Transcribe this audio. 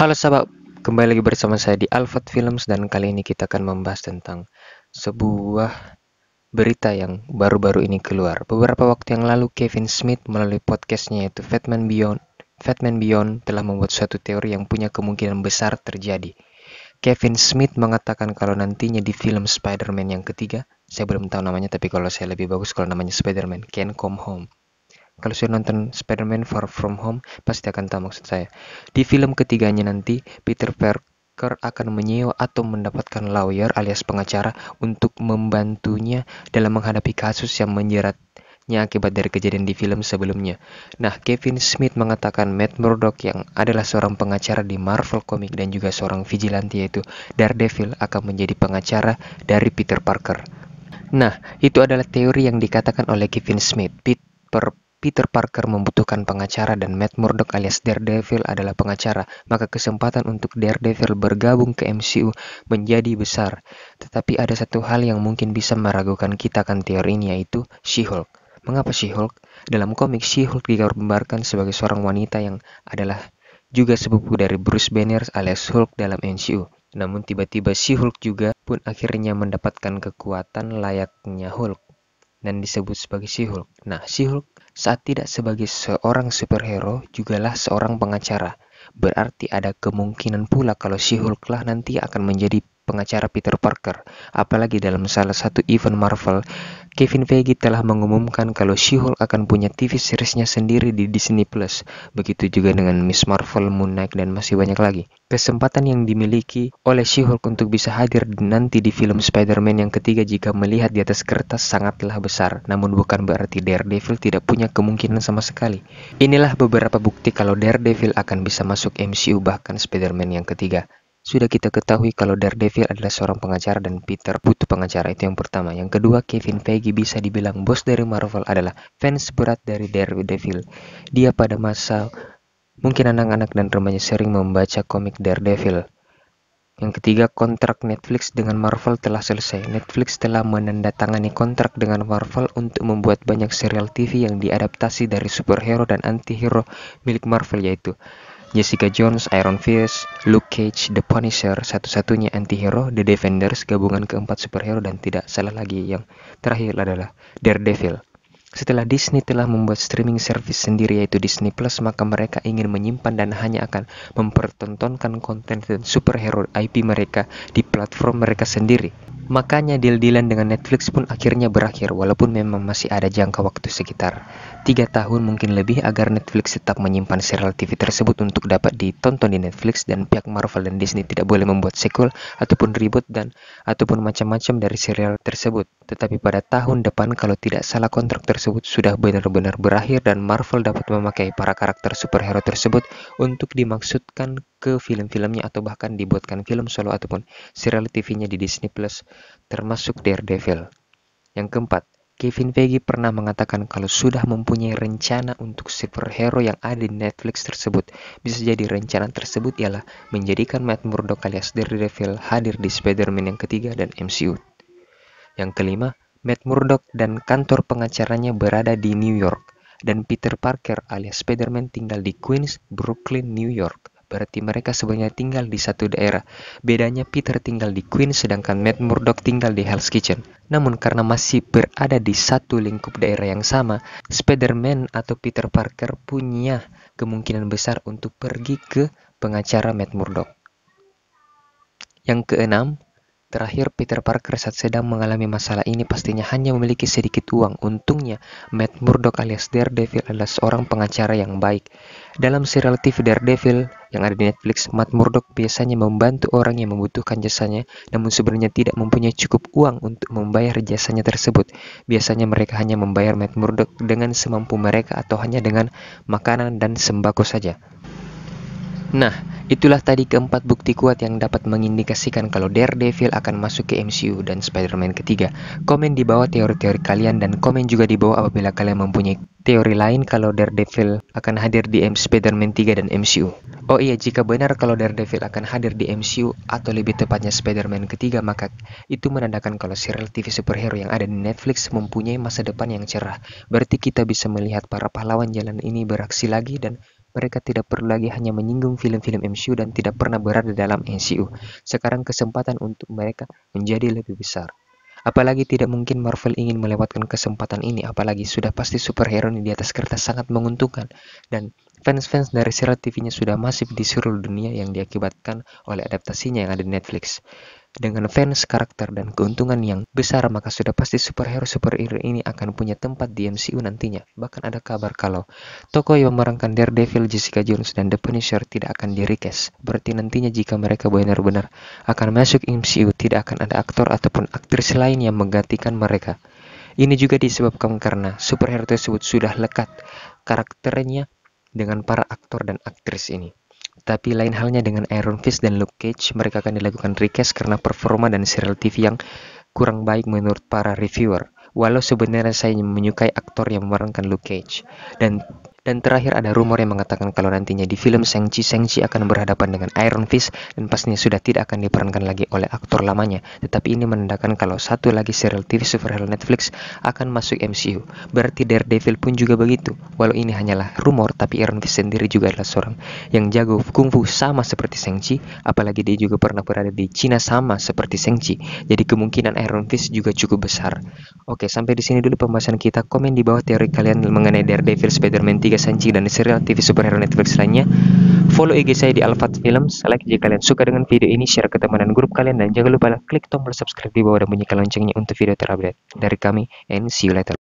Halo sahabat, kembali lagi bersama saya di Alfat Films dan kali ini kita akan membahas tentang sebuah berita yang baru-baru ini keluar. Beberapa waktu yang lalu Kevin Smith melalui podcastnya yaitu Fatman Beyond, Fatman Beyond telah membuat suatu teori yang punya kemungkinan besar terjadi. Kevin Smith mengatakan kalau nantinya di film Spider-Man yang ketiga, saya belum tahu namanya tapi kalau saya lebih bagus kalau namanya Spider-Man Can Come Home kalau sudah nonton Spider-Man Far From Home pasti akan tahu maksud saya. Di film ketiganya nanti Peter Parker akan menyewa atau mendapatkan lawyer alias pengacara untuk membantunya dalam menghadapi kasus yang menjeratnya akibat dari kejadian di film sebelumnya. Nah, Kevin Smith mengatakan Matt Murdock yang adalah seorang pengacara di Marvel Comics dan juga seorang vigilante yaitu Daredevil akan menjadi pengacara dari Peter Parker. Nah, itu adalah teori yang dikatakan oleh Kevin Smith. Peter Peter Parker membutuhkan pengacara dan Matt Murdock alias Daredevil adalah pengacara, maka kesempatan untuk Daredevil bergabung ke MCU menjadi besar. Tetapi ada satu hal yang mungkin bisa meragukan kita akan ini yaitu She-Hulk. Mengapa She-Hulk? Dalam komik She-Hulk digambarkan sebagai seorang wanita yang adalah juga sepupu dari Bruce Banner alias Hulk dalam MCU. Namun tiba-tiba she Hulk juga pun akhirnya mendapatkan kekuatan layaknya Hulk dan disebut sebagai She-Hulk. Nah, She-Hulk saat tidak sebagai seorang superhero jugalah seorang pengacara. Berarti ada kemungkinan pula kalau She-Hulk lah nanti akan menjadi pengacara Peter Parker, apalagi dalam salah satu event Marvel Kevin Feige telah mengumumkan kalau She-Hulk akan punya TV seriesnya sendiri di Disney Plus. Begitu juga dengan Miss Marvel, Moon Knight, dan masih banyak lagi. Kesempatan yang dimiliki oleh She-Hulk untuk bisa hadir nanti di film Spider-Man yang ketiga jika melihat di atas kertas sangatlah besar. Namun bukan berarti Daredevil tidak punya kemungkinan sama sekali. Inilah beberapa bukti kalau Daredevil akan bisa masuk MCU bahkan Spider-Man yang ketiga. Sudah kita ketahui kalau Daredevil adalah seorang pengacara dan Peter butuh pengacara itu yang pertama. Yang kedua, Kevin Feige bisa dibilang bos dari Marvel adalah fans berat dari Daredevil. Dia pada masa mungkin anak-anak dan remaja sering membaca komik Daredevil. Yang ketiga, kontrak Netflix dengan Marvel telah selesai. Netflix telah menandatangani kontrak dengan Marvel untuk membuat banyak serial TV yang diadaptasi dari superhero dan antihero milik Marvel yaitu Jessica Jones, Iron Fist, Luke Cage, The Punisher, satu-satunya antihero The Defenders, gabungan keempat superhero dan tidak salah lagi yang terakhir adalah Daredevil. Setelah Disney telah membuat streaming service sendiri yaitu Disney Plus, maka mereka ingin menyimpan dan hanya akan mempertontonkan konten superhero IP mereka di platform mereka sendiri. Makanya deal-dealan dengan Netflix pun akhirnya berakhir walaupun memang masih ada jangka waktu sekitar 3 tahun mungkin lebih agar Netflix tetap menyimpan serial TV tersebut untuk dapat ditonton di Netflix dan pihak Marvel dan Disney tidak boleh membuat sequel ataupun reboot dan ataupun macam-macam dari serial tersebut. Tetapi pada tahun depan kalau tidak salah kontrak tersebut sudah benar-benar berakhir dan Marvel dapat memakai para karakter superhero tersebut untuk dimaksudkan ke film-filmnya atau bahkan dibuatkan film solo ataupun serial TV-nya di Disney Plus termasuk Daredevil. Yang keempat, Kevin Feige pernah mengatakan kalau sudah mempunyai rencana untuk superhero yang ada di Netflix tersebut. Bisa jadi rencana tersebut ialah menjadikan Matt Murdock alias Daredevil hadir di Spider-Man yang ketiga dan MCU. Yang kelima, Matt Murdock dan kantor pengacaranya berada di New York, dan Peter Parker alias Spider-Man tinggal di Queens, Brooklyn, New York. Berarti mereka sebenarnya tinggal di satu daerah. Bedanya Peter tinggal di Queen sedangkan Matt Murdock tinggal di Hell's Kitchen. Namun karena masih berada di satu lingkup daerah yang sama, Spider-Man atau Peter Parker punya kemungkinan besar untuk pergi ke pengacara Matt Murdock. Yang keenam, Terakhir, Peter Parker saat sedang mengalami masalah ini pastinya hanya memiliki sedikit uang. Untungnya, Matt Murdock alias Daredevil adalah seorang pengacara yang baik. Dalam serial TV Daredevil, yang ada di Netflix, Matt Murdock biasanya membantu orang yang membutuhkan jasanya, namun sebenarnya tidak mempunyai cukup uang untuk membayar jasanya tersebut. Biasanya mereka hanya membayar Matt Murdock dengan semampu mereka atau hanya dengan makanan dan sembako saja. Nah, itulah tadi keempat bukti kuat yang dapat mengindikasikan kalau Daredevil akan masuk ke MCU dan Spider-Man ketiga. Komen di bawah teori-teori kalian dan komen juga di bawah apabila kalian mempunyai teori lain kalau Daredevil akan hadir di Spider-Man 3 dan MCU. Oh iya, jika benar kalau Daredevil akan hadir di MCU atau lebih tepatnya Spider-Man ketiga, maka itu menandakan kalau serial TV superhero yang ada di Netflix mempunyai masa depan yang cerah. Berarti kita bisa melihat para pahlawan jalan ini beraksi lagi dan mereka tidak perlu lagi hanya menyinggung film-film MCU dan tidak pernah berada dalam MCU. Sekarang kesempatan untuk mereka menjadi lebih besar. Apalagi tidak mungkin Marvel ingin melewatkan kesempatan ini, apalagi sudah pasti superhero di atas kertas sangat menguntungkan. Dan fans-fans dari serial TV-nya sudah masif di seluruh dunia yang diakibatkan oleh adaptasinya yang ada di Netflix dengan fans, karakter, dan keuntungan yang besar, maka sudah pasti superhero-superhero ini akan punya tempat di MCU nantinya. Bahkan ada kabar kalau toko yang memerankan Daredevil, Jessica Jones, dan The Punisher tidak akan di-recast. Berarti nantinya jika mereka benar-benar akan masuk MCU, tidak akan ada aktor ataupun aktris lain yang menggantikan mereka. Ini juga disebabkan karena superhero tersebut sudah lekat karakternya dengan para aktor dan aktris ini. Tapi lain halnya dengan Iron Fist dan Luke Cage, mereka akan dilakukan request karena performa dan serial TV yang kurang baik menurut para reviewer. Walau sebenarnya saya menyukai aktor yang memerankan Luke Cage dan dan terakhir ada rumor yang mengatakan kalau nantinya di film Shang-Chi, Shang-Chi akan berhadapan dengan Iron Fist dan pastinya sudah tidak akan diperankan lagi oleh aktor lamanya. Tetapi ini menandakan kalau satu lagi serial TV superhero Netflix akan masuk MCU. Berarti Daredevil pun juga begitu. Walau ini hanyalah rumor, tapi Iron Fist sendiri juga adalah seorang yang jago kungfu sama seperti Shang-Chi, apalagi dia juga pernah berada di Cina sama seperti Shang-Chi. Jadi kemungkinan Iron Fist juga cukup besar. Oke, sampai di sini dulu pembahasan kita. Komen di bawah teori kalian mengenai Daredevil Spider-Man 3 Tiga Sanji, dan serial TV superhero Netflix lainnya. Follow IG saya di Alfat Films, like jika kalian suka dengan video ini, share ke teman dan grup kalian, dan jangan lupa klik tombol subscribe di bawah dan bunyikan loncengnya untuk video terupdate dari kami, and see you later.